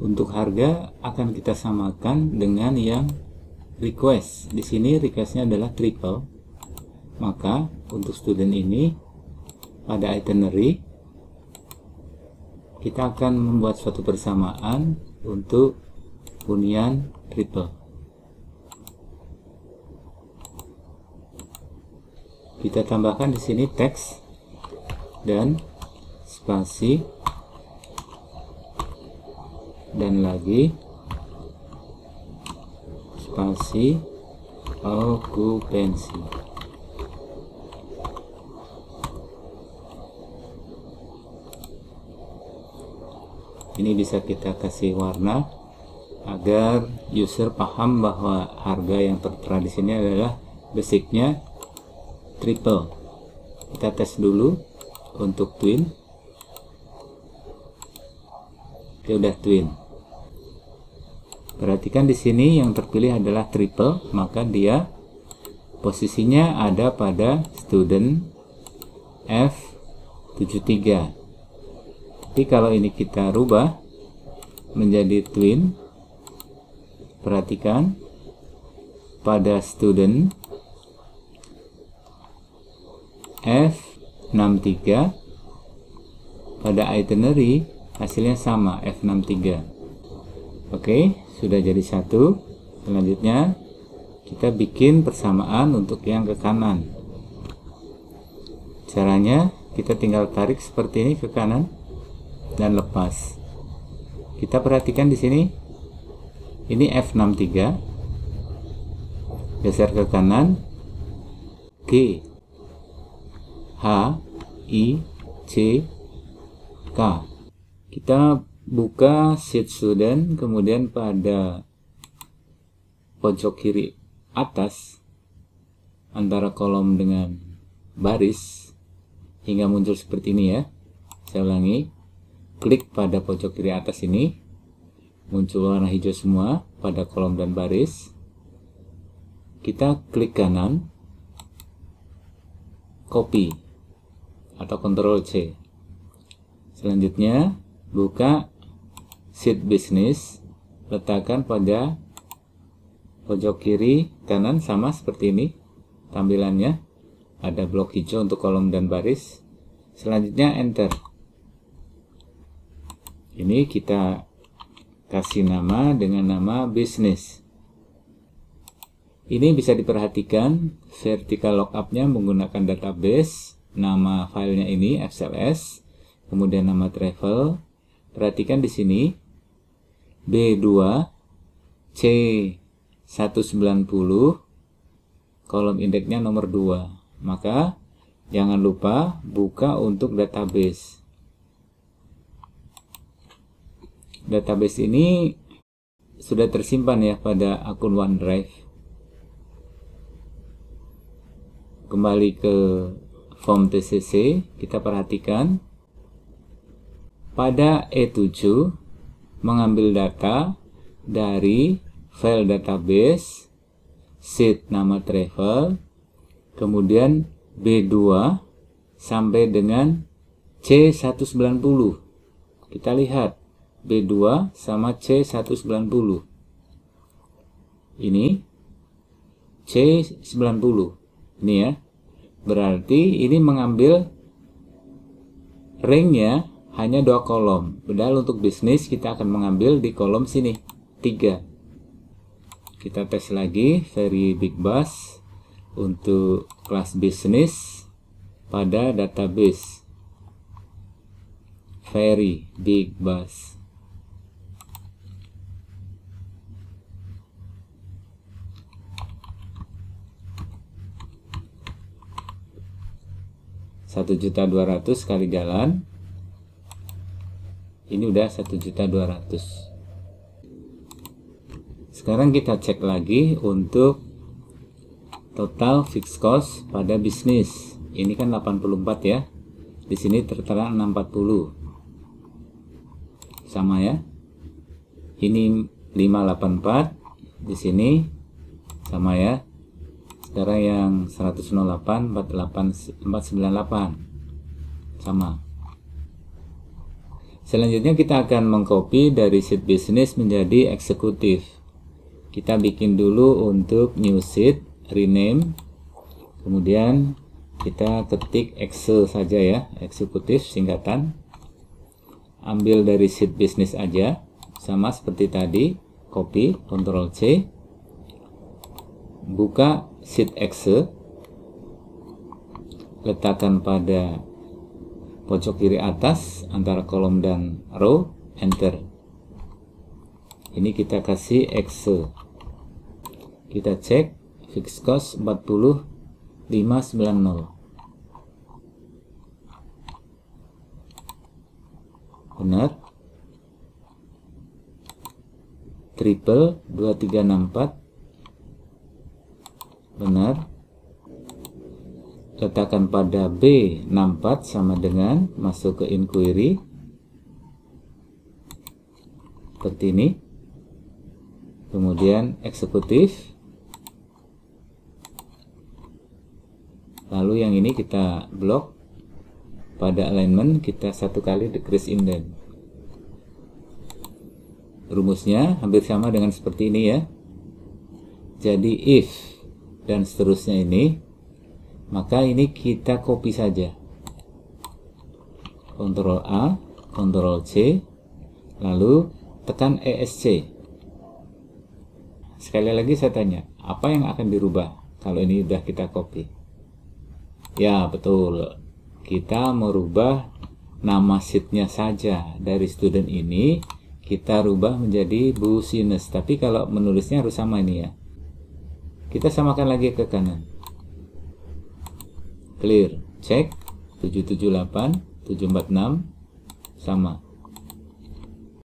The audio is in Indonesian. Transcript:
untuk harga akan kita samakan dengan yang request di sini requestnya adalah triple maka untuk student ini pada itinerary kita akan membuat suatu persamaan untuk hunian triple kita tambahkan di sini teks dan spasi dan lagi spasi okupansi ini bisa kita kasih warna agar user paham bahwa harga yang tertera di sini adalah basicnya triple kita tes dulu untuk twin dia udah twin Perhatikan di sini yang terpilih adalah triple, maka dia posisinya ada pada student F73. Tapi kalau ini kita rubah menjadi twin, perhatikan pada student F63 pada itinerary hasilnya sama F63 Oke, sudah jadi satu. Selanjutnya kita bikin persamaan untuk yang ke kanan. Caranya kita tinggal tarik seperti ini ke kanan dan lepas. Kita perhatikan di sini ini F63 geser ke kanan G H I C K kita buka sheet student kemudian pada pojok kiri atas antara kolom dengan baris hingga muncul seperti ini ya saya ulangi klik pada pojok kiri atas ini muncul warna hijau semua pada kolom dan baris kita klik kanan copy atau Ctrl C selanjutnya buka sheet bisnis letakkan pada pojok kiri kanan sama seperti ini tampilannya ada blok hijau untuk kolom dan baris selanjutnya enter ini kita kasih nama dengan nama bisnis ini bisa diperhatikan vertical lockupnya menggunakan database nama filenya ini XLS kemudian nama travel perhatikan di sini B2 C 190 kolom indeksnya nomor 2 maka jangan lupa buka untuk database database ini sudah tersimpan ya pada akun OneDrive kembali ke form TCC kita perhatikan pada E7 mengambil data dari file database sheet nama travel kemudian B2 sampai dengan C190 kita lihat B2 sama C190 ini C90 ini ya berarti ini mengambil ringnya hanya dua kolom. Padahal untuk bisnis kita akan mengambil di kolom sini, tiga. Kita tes lagi seri Big Bus untuk kelas bisnis pada database Ferry big bus. satu juta dua ratus kali jalan ini udah 1.200 sekarang kita cek lagi untuk total fixed cost pada bisnis ini kan 84 ya di sini tertera 640 sama ya ini 584 di sini sama ya sekarang yang 108 48 498 sama Selanjutnya kita akan mengcopy dari sheet bisnis menjadi eksekutif. Kita bikin dulu untuk new sheet, rename, kemudian kita ketik excel saja ya, eksekutif singkatan. Ambil dari sheet bisnis aja, sama seperti tadi, copy, Ctrl C, buka sheet excel, letakkan pada pojok kiri atas antara kolom dan row enter ini kita kasih x kita cek fixed cost 40590 benar triple 2364 diletakkan pada B64 sama dengan masuk ke inquiry seperti ini kemudian eksekutif lalu yang ini kita blok pada alignment kita satu kali decrease indent rumusnya hampir sama dengan seperti ini ya jadi if dan seterusnya ini maka ini kita copy saja Ctrl A Ctrl C lalu tekan ESC sekali lagi saya tanya apa yang akan dirubah kalau ini sudah kita copy ya betul kita merubah nama sheetnya saja dari student ini kita rubah menjadi business tapi kalau menulisnya harus sama ini ya kita samakan lagi ke kanan clear cek 778 746 sama